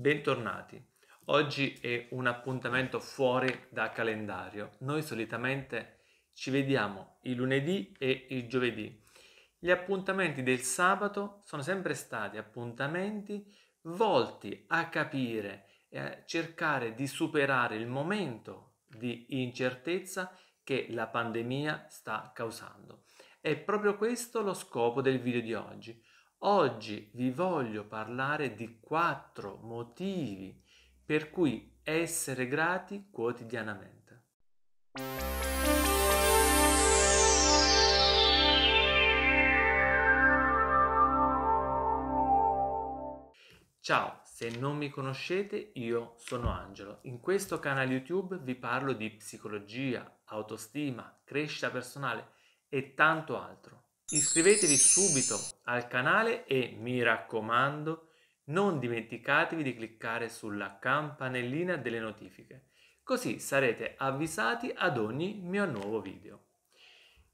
Bentornati. Oggi è un appuntamento fuori da calendario. Noi solitamente ci vediamo il lunedì e il giovedì. Gli appuntamenti del sabato sono sempre stati appuntamenti volti a capire e a cercare di superare il momento di incertezza che la pandemia sta causando. È proprio questo lo scopo del video di oggi Oggi vi voglio parlare di quattro motivi per cui essere grati quotidianamente. Ciao, se non mi conoscete io sono Angelo. In questo canale YouTube vi parlo di psicologia, autostima, crescita personale e tanto altro. Iscrivetevi subito al canale e mi raccomando non dimenticatevi di cliccare sulla campanellina delle notifiche così sarete avvisati ad ogni mio nuovo video.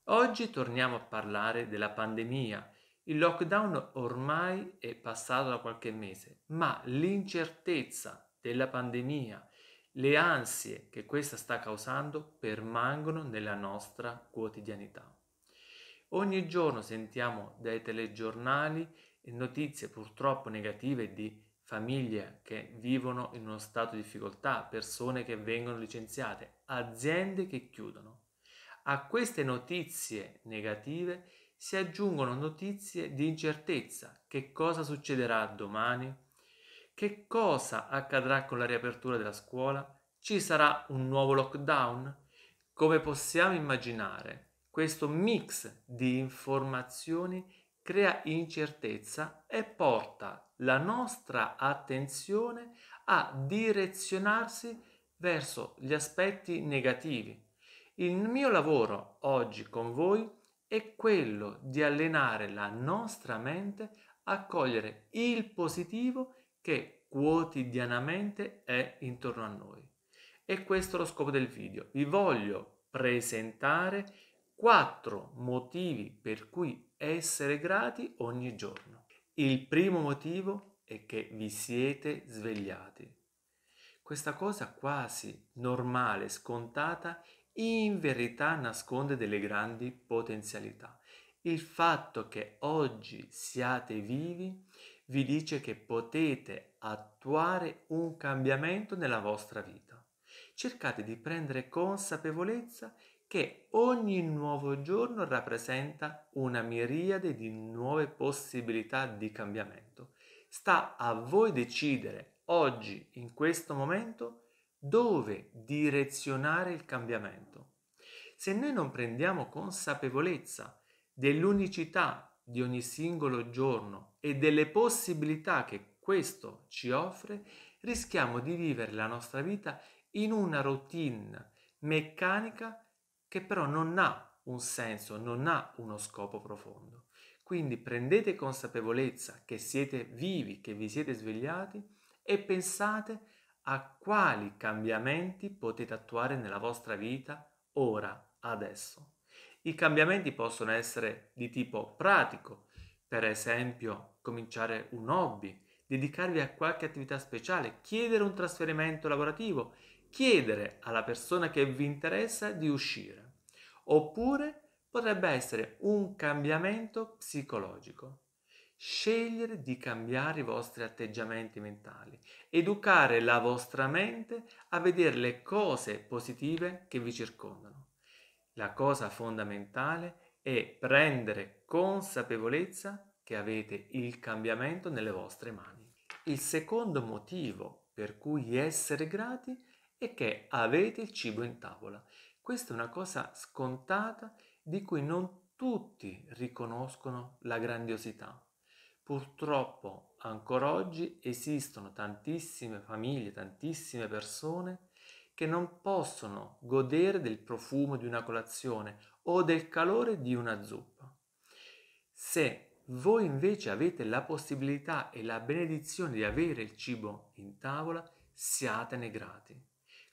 Oggi torniamo a parlare della pandemia. Il lockdown ormai è passato da qualche mese, ma l'incertezza della pandemia, le ansie che questa sta causando permangono nella nostra quotidianità. Ogni giorno sentiamo dai telegiornali notizie purtroppo negative di famiglie che vivono in uno stato di difficoltà, persone che vengono licenziate, aziende che chiudono. A queste notizie negative si aggiungono notizie di incertezza. Che cosa succederà domani? Che cosa accadrà con la riapertura della scuola? Ci sarà un nuovo lockdown? Come possiamo immaginare, questo mix di informazioni crea incertezza e porta la nostra attenzione a direzionarsi verso gli aspetti negativi. Il mio lavoro oggi con voi è quello di allenare la nostra mente a cogliere il positivo che quotidianamente è intorno a noi. E questo è lo scopo del video. Vi voglio presentare quattro motivi per cui essere grati ogni giorno. Il primo motivo è che vi siete svegliati. Questa cosa quasi normale, scontata, in verità nasconde delle grandi potenzialità. Il fatto che oggi siate vivi vi dice che potete attuare un cambiamento nella vostra vita. Cercate di prendere consapevolezza che ogni nuovo giorno rappresenta una miriade di nuove possibilità di cambiamento. Sta a voi decidere oggi, in questo momento, dove direzionare il cambiamento. Se noi non prendiamo consapevolezza dell'unicità di ogni singolo giorno e delle possibilità che questo ci offre, rischiamo di vivere la nostra vita in una routine meccanica che però non ha un senso, non ha uno scopo profondo. Quindi prendete consapevolezza che siete vivi, che vi siete svegliati e pensate a quali cambiamenti potete attuare nella vostra vita ora, adesso. I cambiamenti possono essere di tipo pratico, per esempio cominciare un hobby, dedicarvi a qualche attività speciale, chiedere un trasferimento lavorativo, chiedere alla persona che vi interessa di uscire oppure potrebbe essere un cambiamento psicologico. Scegliere di cambiare i vostri atteggiamenti mentali, educare la vostra mente a vedere le cose positive che vi circondano. La cosa fondamentale è prendere consapevolezza che avete il cambiamento nelle vostre mani. Il secondo motivo per cui essere grati è che avete il cibo in tavola. Questa è una cosa scontata di cui non tutti riconoscono la grandiosità. Purtroppo ancora oggi esistono tantissime famiglie, tantissime persone che non possono godere del profumo di una colazione o del calore di una zuppa. Se voi invece avete la possibilità e la benedizione di avere il cibo in tavola, siatene grati.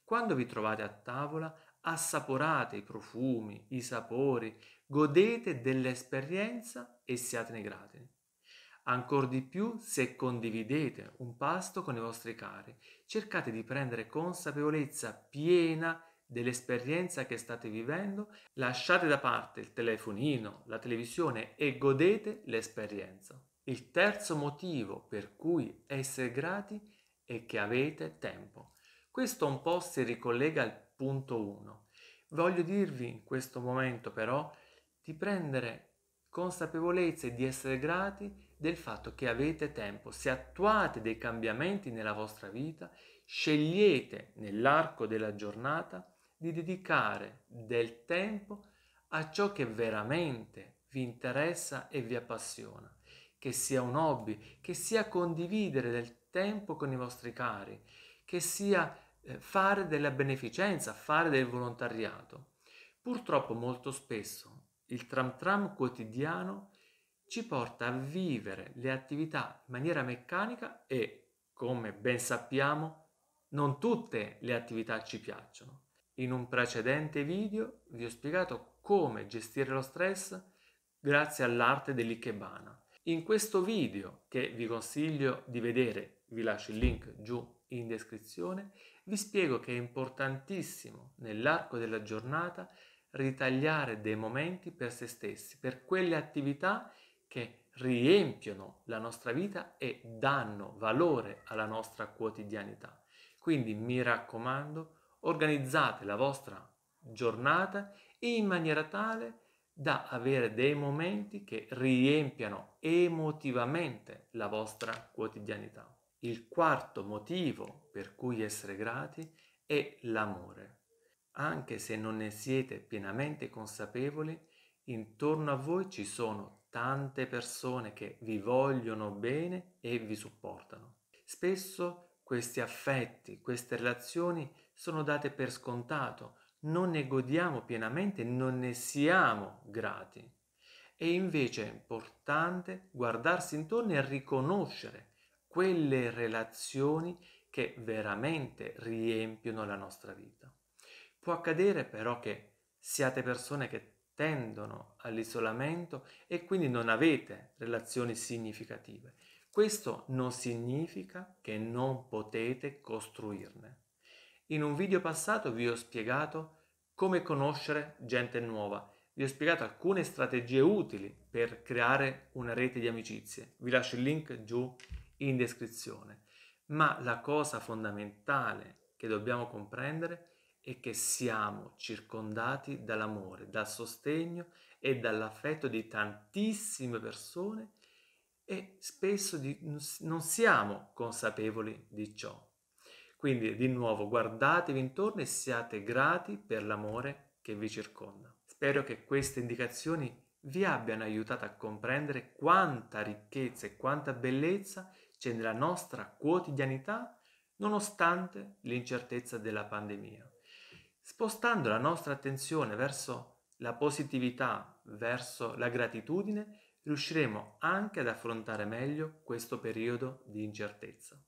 Quando vi trovate a tavola, assaporate i profumi, i sapori, godete dell'esperienza e siatene grati. Ancora di più se condividete un pasto con i vostri cari, cercate di prendere consapevolezza piena dell'esperienza che state vivendo, lasciate da parte il telefonino, la televisione e godete l'esperienza. Il terzo motivo per cui essere grati è che avete tempo. Questo un po' si ricollega al punto 1. Voglio dirvi in questo momento però di prendere consapevolezza e di essere grati del fatto che avete tempo. Se attuate dei cambiamenti nella vostra vita, scegliete nell'arco della giornata di dedicare del tempo a ciò che veramente vi interessa e vi appassiona, che sia un hobby, che sia condividere del tempo con i vostri cari, che sia eh, fare della beneficenza, fare del volontariato. Purtroppo molto spesso il tram tram quotidiano ci porta a vivere le attività in maniera meccanica e, come ben sappiamo, non tutte le attività ci piacciono. In un precedente video vi ho spiegato come gestire lo stress grazie all'arte dell'ikebana. In questo video, che vi consiglio di vedere, vi lascio il link giù in descrizione, vi spiego che è importantissimo nell'arco della giornata ritagliare dei momenti per se stessi, per quelle attività che riempiono la nostra vita e danno valore alla nostra quotidianità. Quindi mi raccomando, organizzate la vostra giornata in maniera tale da avere dei momenti che riempiano emotivamente la vostra quotidianità. Il quarto motivo per cui essere grati è l'amore. Anche se non ne siete pienamente consapevoli, intorno a voi ci sono tante persone che vi vogliono bene e vi supportano. Spesso questi affetti, queste relazioni sono date per scontato, non ne godiamo pienamente, non ne siamo grati. E invece è importante guardarsi intorno e riconoscere quelle relazioni che veramente riempiono la nostra vita. Può accadere però che siate persone che tendono all'isolamento e quindi non avete relazioni significative. Questo non significa che non potete costruirne. In un video passato vi ho spiegato come conoscere gente nuova, vi ho spiegato alcune strategie utili per creare una rete di amicizie. Vi lascio il link giù in descrizione. Ma la cosa fondamentale che dobbiamo comprendere è che siamo circondati dall'amore, dal sostegno e dall'affetto di tantissime persone e spesso di, non siamo consapevoli di ciò. Quindi di nuovo guardatevi intorno e siate grati per l'amore che vi circonda. Spero che queste indicazioni vi abbiano aiutato a comprendere quanta ricchezza e quanta bellezza c'è nella nostra quotidianità nonostante l'incertezza della pandemia. Spostando la nostra attenzione verso la positività, verso la gratitudine, riusciremo anche ad affrontare meglio questo periodo di incertezza.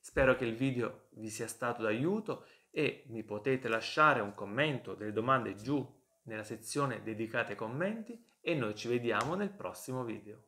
Spero che il video vi sia stato d'aiuto e mi potete lasciare un commento, delle domande giù nella sezione dedicata ai commenti e noi ci vediamo nel prossimo video.